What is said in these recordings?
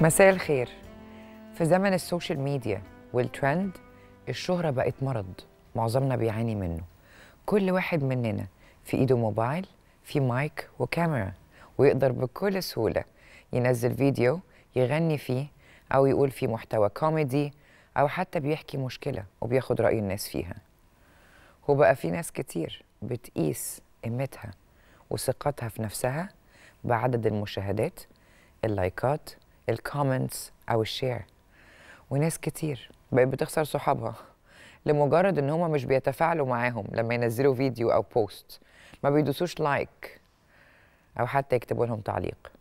مساء الخير في زمن السوشيال ميديا والترند الشهرة بقت مرض معظمنا بيعاني منه كل واحد مننا في ايده موبايل في مايك وكاميرا ويقدر بكل سهولة ينزل فيديو يغني فيه أو يقول فيه محتوى كوميدي أو حتى بيحكي مشكلة وبياخد رأي الناس فيها وبقى في ناس كتير بتقيس قيمتها وثقتها في نفسها بعدد المشاهدات اللايكات الكومنتس او الشير وناس كتير بقت بتخسر صحابها لمجرد ان هما مش بيتفاعلوا معاهم لما ينزلوا فيديو او بوست ما بيدوسوش لايك او حتى يكتبوا لهم تعليق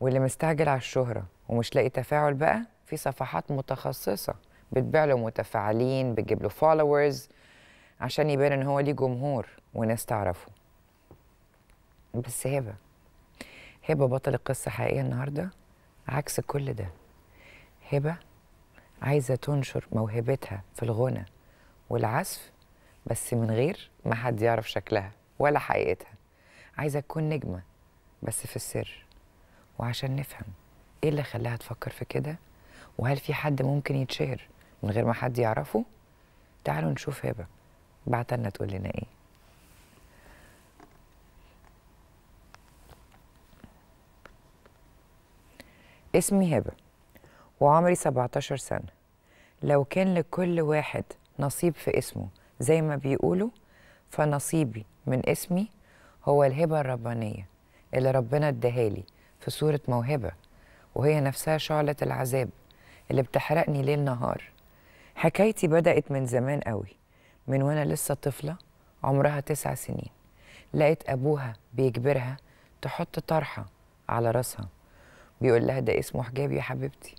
واللي مستعجل على الشهره ومش لاقي تفاعل بقى في صفحات متخصصه بتبيع له متفاعلين بتجيب له فولورز عشان يبان ان هو ليه جمهور وناس تعرفه بس هبه هبه بطل القصه حقيقيه النهارده عكس كل ده هبه عايزه تنشر موهبتها في الغنى والعزف بس من غير ما حد يعرف شكلها ولا حقيقتها عايزه تكون نجمه بس في السر وعشان نفهم ايه اللي خلاها تفكر في كده وهل في حد ممكن يتشهر من غير ما حد يعرفه تعالوا نشوف هبه بعتلنا تقول لنا ايه اسمي هبة وعمري 17 سنة لو كان لكل واحد نصيب في اسمه زي ما بيقولوا فنصيبي من اسمي هو الهبة الربانية اللي ربنا اداهالي في صورة موهبة وهي نفسها شعلة العذاب اللي بتحرقني ليل نهار حكايتي بدأت من زمان قوي من وأنا لسه طفلة عمرها تسع سنين لقيت أبوها بيجبرها تحط طرحة على راسها بيقول لها ده اسمه حجاب يا حبيبتي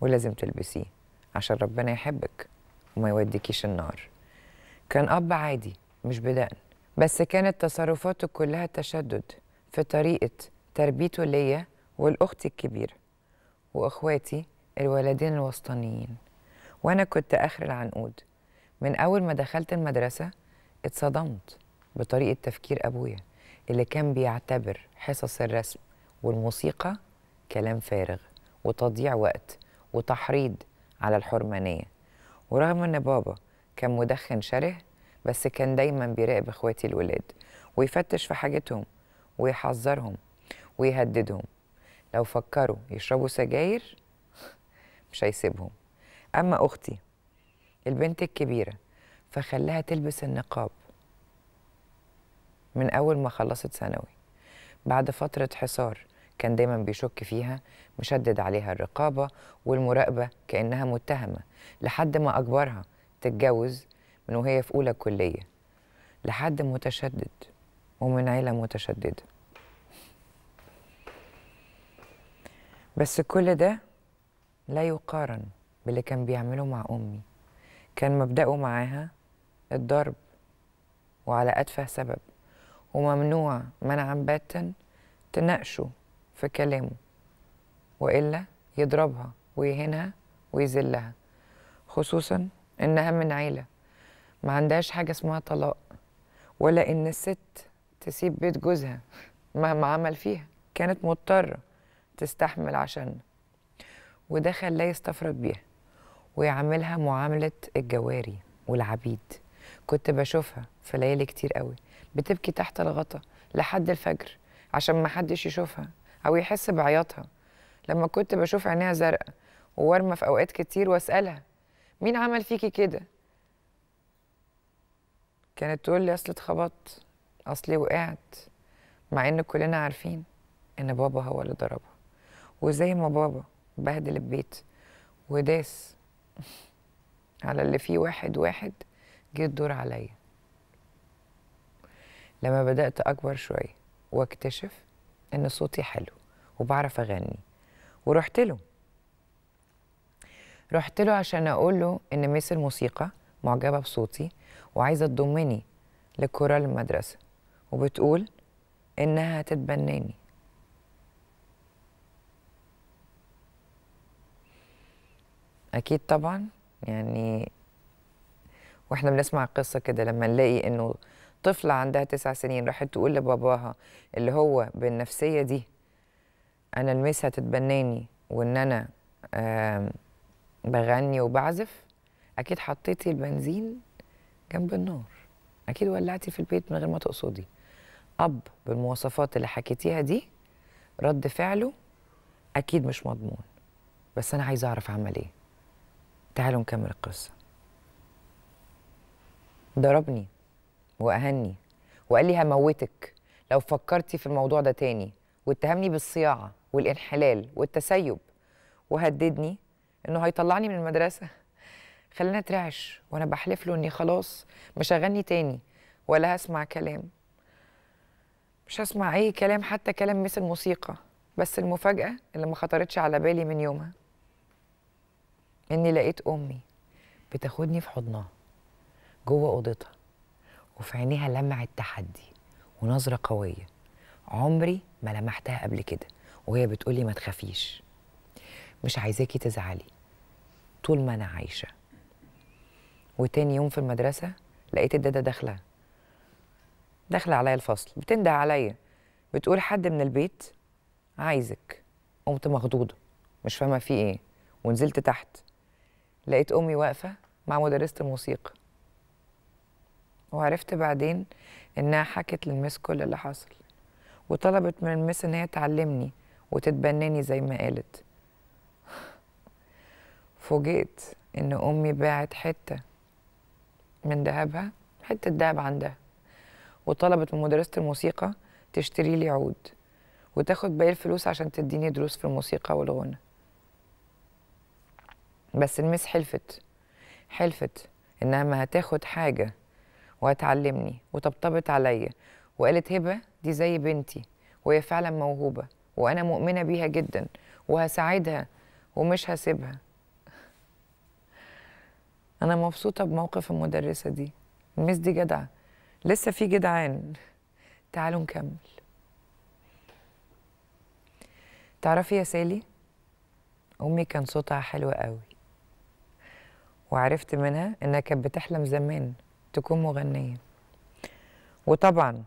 ولازم تلبسيه عشان ربنا يحبك وما يوديكيش النار كان أب عادي مش بدقن بس كانت تصرفاته كلها تشدد في طريقة تربيته ليا والأخت الكبيرة وإخواتي الولدين الوسطانيين وأنا كنت آخر العنقود من أول ما دخلت المدرسة اتصدمت بطريقة تفكير أبويا اللي كان بيعتبر حصص الرسم والموسيقى كلام فارغ وتضييع وقت وتحريض على الحرمانية ورغم أن بابا كان مدخن شره بس كان دايما بيراقب إخواتي الولاد ويفتش في حاجتهم ويحذرهم ويهددهم لو فكروا يشربوا سجاير مش هيسيبهم أما أختي البنت الكبيرة فخلاها تلبس النقاب من أول ما خلصت ثانوي بعد فترة حصار كان دايما بيشك فيها مشدد عليها الرقابة والمراقبة كأنها متهمة لحد ما أجبرها تتجوز من وهي في أولى كلية لحد متشدد ومن عيلة متشددة بس كل ده لا يقارن باللي كان بيعمله مع أمي كان مبدأه معاها الضرب وعلى أتفه سبب وممنوع منعا باتا تناقشه في كلامه وإلا يضربها ويهينها ويذلها خصوصا إنها من عيلة ما عندهاش حاجة اسمها طلاق ولا إن الست تسيب بيت جوزها مهما عمل فيها كانت مضطرة تستحمل عشان وده خلاه يستفرد بيها ويعاملها معاملة الجواري والعبيد كنت بشوفها في ليالي كتير قوي بتبكي تحت الغطا لحد الفجر عشان محدش يشوفها أو يحس بعياطها لما كنت بشوف عينيها زرقاء وورمة في أوقات كتير وأسألها مين عمل فيكي كده؟ كانت تقول لي أصل اتخبطت أصلي وقعت مع إن كلنا عارفين إن بابا هو اللي ضربها وزي ما بابا بهدل البيت وداس على اللي فيه واحد واحد جه الدور عليا لما بدأت أكبر شوية واكتشف ان صوتي حلو وبعرف اغني ورحت له رحت له عشان اقول له ان ميس الموسيقى معجبه بصوتي وعايزه تضمني لكورال المدرسه وبتقول انها هتتبناني اكيد طبعا يعني واحنا بنسمع القصه كده لما نلاقي انه طفله عندها تسع سنين راحت تقول لباباها اللي هو بالنفسيه دي انا المسها تتبناني وان انا بغني وبعزف اكيد حطيتي البنزين جنب النار اكيد ولعتي في البيت من غير ما تقصدي اب بالمواصفات اللي حكيتيها دي رد فعله اكيد مش مضمون بس انا عايزه اعرف عمل ايه تعالوا نكمل القصه ضربني وأهني وقال لي هموتك لو فكرتي في الموضوع ده تاني واتهمني بالصياعة والانحلال والتسيب وهددني إنه هيطلعني من المدرسة خلاني أترعش وأنا بحلف له إني خلاص مش هغني تاني ولا هسمع كلام مش هسمع أي كلام حتى كلام مثل موسيقى بس المفاجأة اللي ما خطرتش على بالي من يومها إني لقيت أمي بتاخدني في حضنها جوه أوضتها وفي عينيها لمع التحدي ونظرة قوية عمري ما لمحتها قبل كده وهي بتقولي ما تخافيش مش عايزاكي تزعلي طول ما أنا عايشة وتاني يوم في المدرسة لقيت الدادة داخلة داخلة عليا الفصل بتنده عليا بتقول حد من البيت عايزك قمت مخضوضة مش فاهمة في إيه ونزلت تحت لقيت أمي واقفة مع مدرسة الموسيقى وعرفت بعدين إنها حكت للمس كل اللي حصل وطلبت من المس إن هي تعلمني وتتبناني زي ما قالت فوجئت إن أمي باعت حتة من دهبها حتة دهب عندها وطلبت من مدرسة الموسيقى تشتري لي عود وتاخد باقي الفلوس عشان تديني دروس في الموسيقى والغنى بس المس حلفت حلفت انها ما هتاخد حاجه وهتعلمني وطبطبت عليا وقالت هبه دي زي بنتي وهي فعلا موهوبه وانا مؤمنه بيها جدا وهساعدها ومش هسيبها انا مبسوطه بموقف المدرسه دي المس دي جدعه لسه في جدعان تعالوا نكمل تعرفي يا سالي امي كان صوتها حلو قوي وعرفت منها انها كانت بتحلم زمان تكون مغنية وطبعا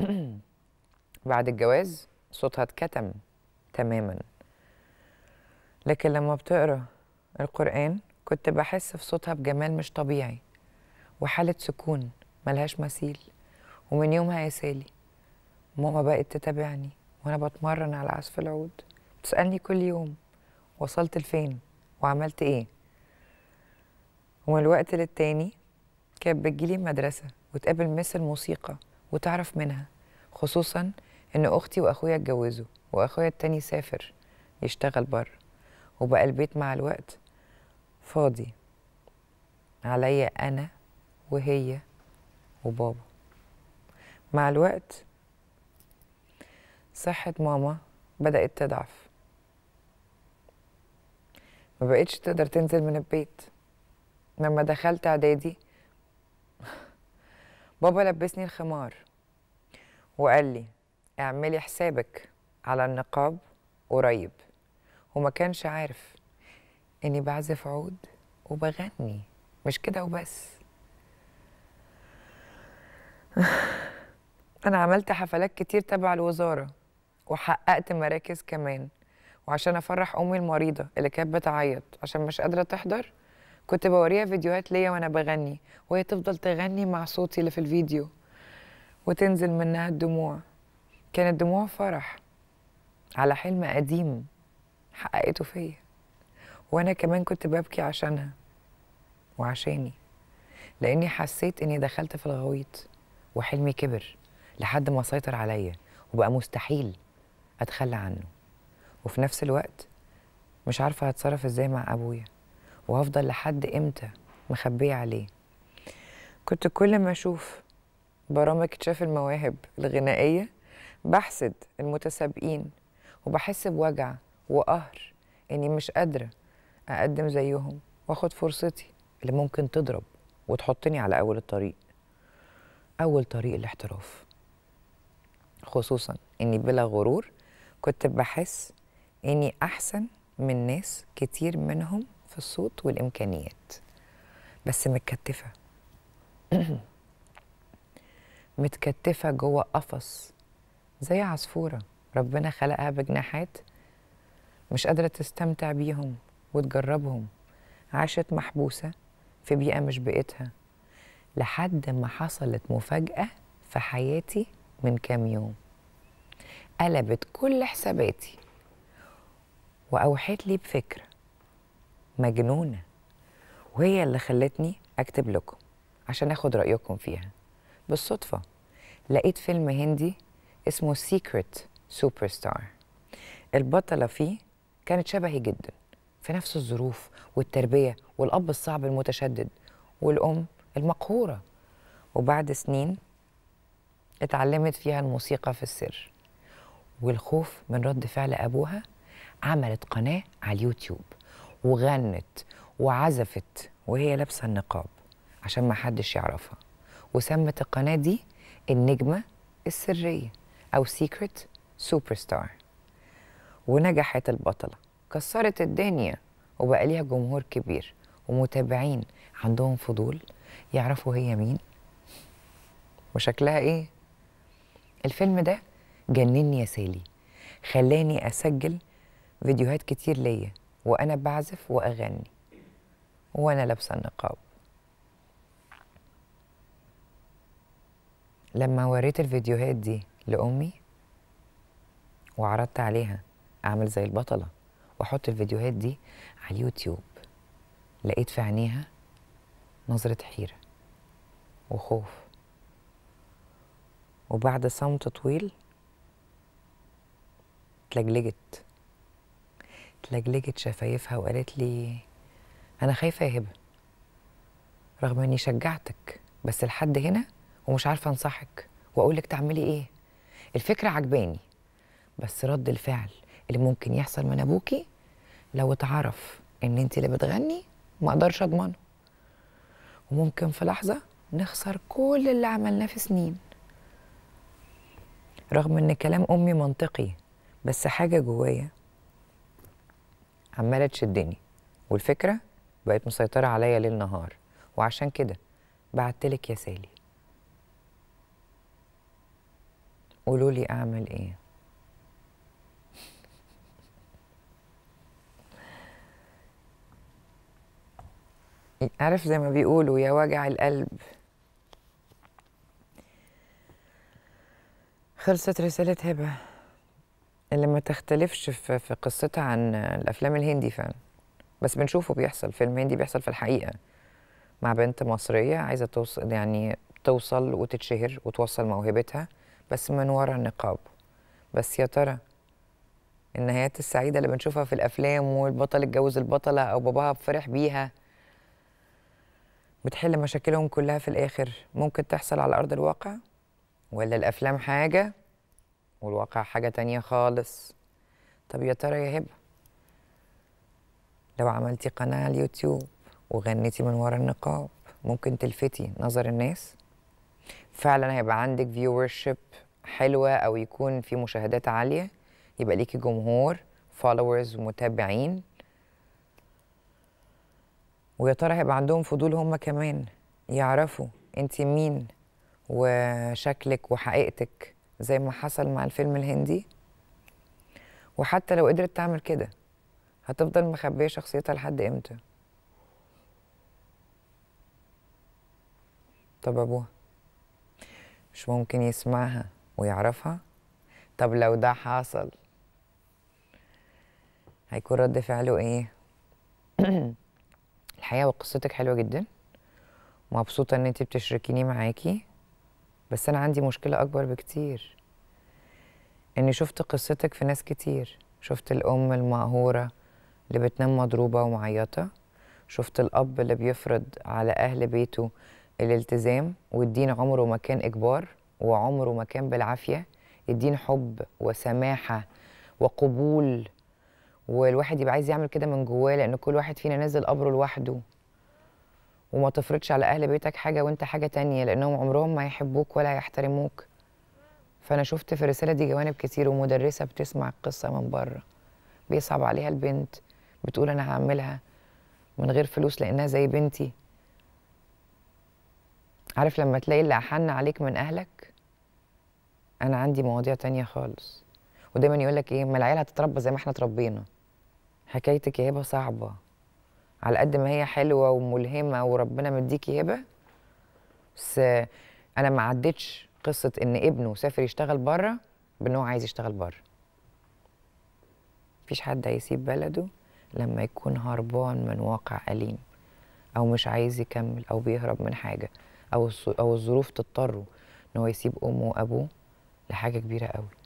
بعد الجواز صوتها اتكتم تماما لكن لما بتقرا القرآن كنت بحس في صوتها بجمال مش طبيعي وحالة سكون ملهاش مثيل ومن يومها يا سالي ماما بقت تتابعني وانا بتمرن على عزف العود بتسألني كل يوم وصلت لفين وعملت ايه ومن الوقت للتاني كانت بتجيلي المدرسة وتقابل مس الموسيقى وتعرف منها خصوصا إن أختي وأخويا اتجوزوا وأخويا التاني سافر يشتغل بره وبقى البيت مع الوقت فاضي عليا أنا وهي وبابا مع الوقت صحة ماما بدأت تضعف ما بقتش تقدر تنزل من البيت لما دخلت اعدادي بابا لبسني الخمار وقال لي اعملي حسابك على النقاب قريب وما كانش عارف اني بعزف عود وبغني مش كده وبس انا عملت حفلات كتير تبع الوزاره وحققت مراكز كمان وعشان افرح امي المريضه اللي كانت بتعيط عشان مش قادره تحضر كنت بوريها فيديوهات ليا وانا بغني وهي تفضل تغني مع صوتي اللي في الفيديو وتنزل منها الدموع كانت دموع فرح على حلم قديم حققته فيا وانا كمان كنت ببكي عشانها وعشاني لاني حسيت اني دخلت في الغويط وحلمي كبر لحد ما سيطر عليا وبقى مستحيل اتخلى عنه وفي نفس الوقت مش عارفه هتصرف ازاي مع ابويا وهفضل لحد امتى مخبيه عليه كنت كل ما اشوف برامج اكتشاف المواهب الغنائيه بحسد المتسابقين وبحس بوجع وقهر اني مش قادره اقدم زيهم واخد فرصتي اللي ممكن تضرب وتحطني على اول الطريق اول طريق الاحتراف خصوصا اني بلا غرور كنت بحس اني احسن من ناس كتير منهم في الصوت والامكانيات بس متكتفه متكتفه جوه قفص زي عصفوره ربنا خلقها بجناحات مش قادره تستمتع بيهم وتجربهم عاشت محبوسه في بيئه مش بيئتها لحد ما حصلت مفاجاه في حياتي من كام يوم قلبت كل حساباتي واوحت لي بفكره مجنونة وهي اللي خلتني أكتب لكم عشان أخد رأيكم فيها بالصدفة لقيت فيلم هندي اسمه سيكريت سوبر ستار البطلة فيه كانت شبهي جدا في نفس الظروف والتربية والأب الصعب المتشدد والأم المقهورة وبعد سنين اتعلمت فيها الموسيقى في السر والخوف من رد فعل أبوها عملت قناة على اليوتيوب وغنت وعزفت وهي لابسه النقاب عشان ما حدش يعرفها وسمت القناه دي النجمه السريه او سيكريت سوبر ستار ونجحت البطله كسرت الدنيا وبقى ليها جمهور كبير ومتابعين عندهم فضول يعرفوا هي مين وشكلها ايه الفيلم ده جنني يا سالي خلاني اسجل فيديوهات كتير ليا وأنا بعزف وأغني وأنا لابسة النقاب لما وريت الفيديوهات دي لأمي وعرضت عليها أعمل زي البطلة وأحط الفيديوهات دي على اليوتيوب لقيت في عينيها نظرة حيرة وخوف وبعد صمت طويل تلجلجت لجلجت شفايفها وقالت لي أنا خايفة يا هبة رغم إني شجعتك بس لحد هنا ومش عارفة أنصحك وأقولك تعملي إيه الفكرة عجباني بس رد الفعل اللي ممكن يحصل من أبوكي لو اتعرف إن أنت اللي بتغني ما أقدرش أضمنه وممكن في لحظة نخسر كل اللي عملناه في سنين رغم إن كلام أمي منطقي بس حاجة جوايا عماله تشدني والفكره بقت مسيطره عليا ليل نهار وعشان كده بعتلك يا سالي قولوا لي اعمل ايه عارف زي ما بيقولوا يا وجع القلب خلصت رسالة هبه اللي ما تختلفش في, في قصتها عن الافلام الهندي فعلا بس بنشوفه بيحصل فيلم هندي بيحصل في الحقيقه مع بنت مصريه عايزه توصل يعني توصل وتتشهر وتوصل موهبتها بس من ورا النقاب بس يا ترى النهايات السعيده اللي بنشوفها في الافلام والبطل اتجوز البطله او باباها فرح بيها بتحل مشاكلهم كلها في الاخر ممكن تحصل على ارض الواقع ولا الافلام حاجه والواقع حاجة تانية خالص طب يا ترى يا هبة لو عملتي قناة على اليوتيوب وغنيتي من ورا النقاب ممكن تلفتي نظر الناس فعلا هيبقى عندك فيورشيب حلوة أو يكون في مشاهدات عالية يبقى ليكي جمهور فولورز ومتابعين ويا ترى هيبقى عندهم فضول هما كمان يعرفوا انت مين وشكلك وحقيقتك زي ما حصل مع الفيلم الهندي وحتى لو قدرت تعمل كده هتفضل مخبية شخصيتها لحد امتى طب ابوها مش ممكن يسمعها ويعرفها طب لو ده حصل هيكون رد فعله ايه الحقيقه وقصتك حلوه جدا مبسوطه ان انت بتشركيني معاكي بس أنا عندي مشكلة أكبر بكتير إني شفت قصتك في ناس كتير شفت الأم المقهورة اللي بتنام مضروبة ومعيطة شفت الأب اللي بيفرض على أهل بيته الالتزام والدين عمره ما كان إجبار وعمره ما كان بالعافية الدين حب وسماحة وقبول والواحد يبقى عايز يعمل كده من جواه لأن كل واحد فينا نزل قبره لوحده وما تفرضش على اهل بيتك حاجه وانت حاجه تانية لانهم عمرهم ما يحبوك ولا يحترموك فانا شفت في الرساله دي جوانب كتير ومدرسه بتسمع القصه من بره بيصعب عليها البنت بتقول انا هعملها من غير فلوس لانها زي بنتي عارف لما تلاقي اللي احن عليك من اهلك انا عندي مواضيع تانية خالص ودايما يقول لك ايه ما العيال هتتربى زي ما احنا اتربينا حكايتك يا هبه صعبه على قد ما هي حلوه وملهمه وربنا مديكي هبه بس انا ما عدتش قصه ان ابنه سافر يشتغل بره بانه هو عايز يشتغل بره مفيش حد هيسيب بلده لما يكون هربان من واقع أليم أو مش عايز يكمل أو بيهرب من حاجة أو أو الظروف تضطره إن هو يسيب أمه وأبوه لحاجة كبيرة قوي